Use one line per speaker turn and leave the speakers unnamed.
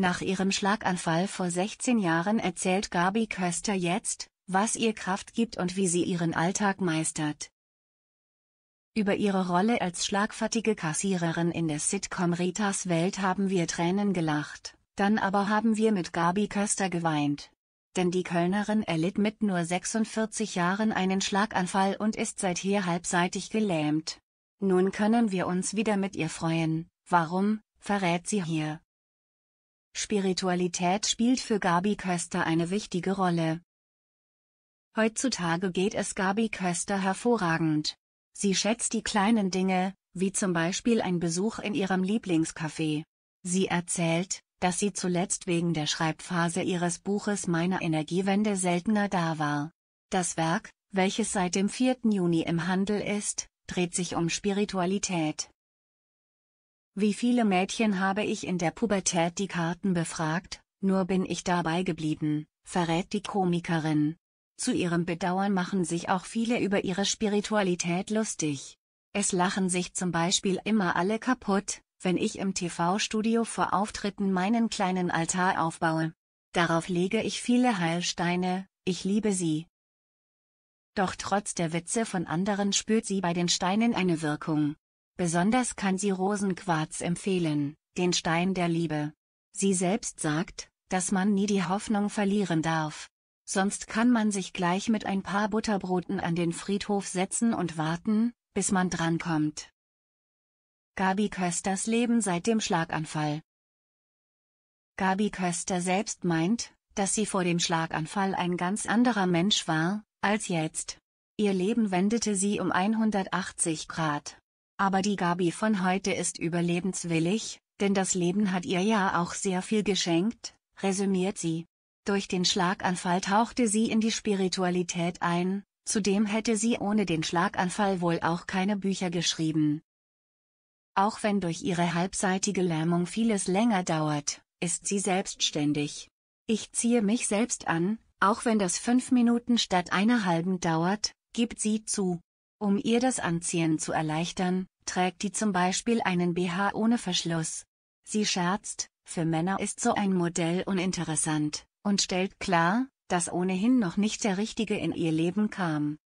Nach ihrem Schlaganfall vor 16 Jahren erzählt Gabi Köster jetzt, was ihr Kraft gibt und wie sie ihren Alltag meistert. Über ihre Rolle als schlagfertige Kassiererin in der Sitcom Ritas Welt haben wir Tränen gelacht, dann aber haben wir mit Gabi Köster geweint. Denn die Kölnerin erlitt mit nur 46 Jahren einen Schlaganfall und ist seither halbseitig gelähmt. Nun können wir uns wieder mit ihr freuen, warum, verrät sie hier. Spiritualität spielt für Gabi Köster eine wichtige Rolle. Heutzutage geht es Gabi Köster hervorragend. Sie schätzt die kleinen Dinge, wie zum Beispiel ein Besuch in ihrem Lieblingscafé. Sie erzählt, dass sie zuletzt wegen der Schreibphase ihres Buches Meine Energiewende seltener da war. Das Werk, welches seit dem 4. Juni im Handel ist, dreht sich um Spiritualität. Wie viele Mädchen habe ich in der Pubertät die Karten befragt, nur bin ich dabei geblieben, verrät die Komikerin. Zu ihrem Bedauern machen sich auch viele über ihre Spiritualität lustig. Es lachen sich zum Beispiel immer alle kaputt, wenn ich im TV-Studio vor Auftritten meinen kleinen Altar aufbaue. Darauf lege ich viele Heilsteine, ich liebe sie. Doch trotz der Witze von anderen spürt sie bei den Steinen eine Wirkung, Besonders kann sie Rosenquarz empfehlen, den Stein der Liebe. Sie selbst sagt, dass man nie die Hoffnung verlieren darf. Sonst kann man sich gleich mit ein paar Butterbroten an den Friedhof setzen und warten, bis man drankommt. Gabi Kösters Leben seit dem Schlaganfall Gabi Köster selbst meint, dass sie vor dem Schlaganfall ein ganz anderer Mensch war, als jetzt. Ihr Leben wendete sie um 180 Grad. Aber die Gabi von heute ist überlebenswillig, denn das Leben hat ihr ja auch sehr viel geschenkt, resümiert sie. Durch den Schlaganfall tauchte sie in die Spiritualität ein, zudem hätte sie ohne den Schlaganfall wohl auch keine Bücher geschrieben. Auch wenn durch ihre halbseitige Lähmung vieles länger dauert, ist sie selbstständig. Ich ziehe mich selbst an, auch wenn das fünf Minuten statt einer halben dauert, gibt sie zu. Um ihr das Anziehen zu erleichtern, trägt die zum Beispiel einen BH ohne Verschluss. Sie scherzt, für Männer ist so ein Modell uninteressant, und stellt klar, dass ohnehin noch nicht der Richtige in ihr Leben kam.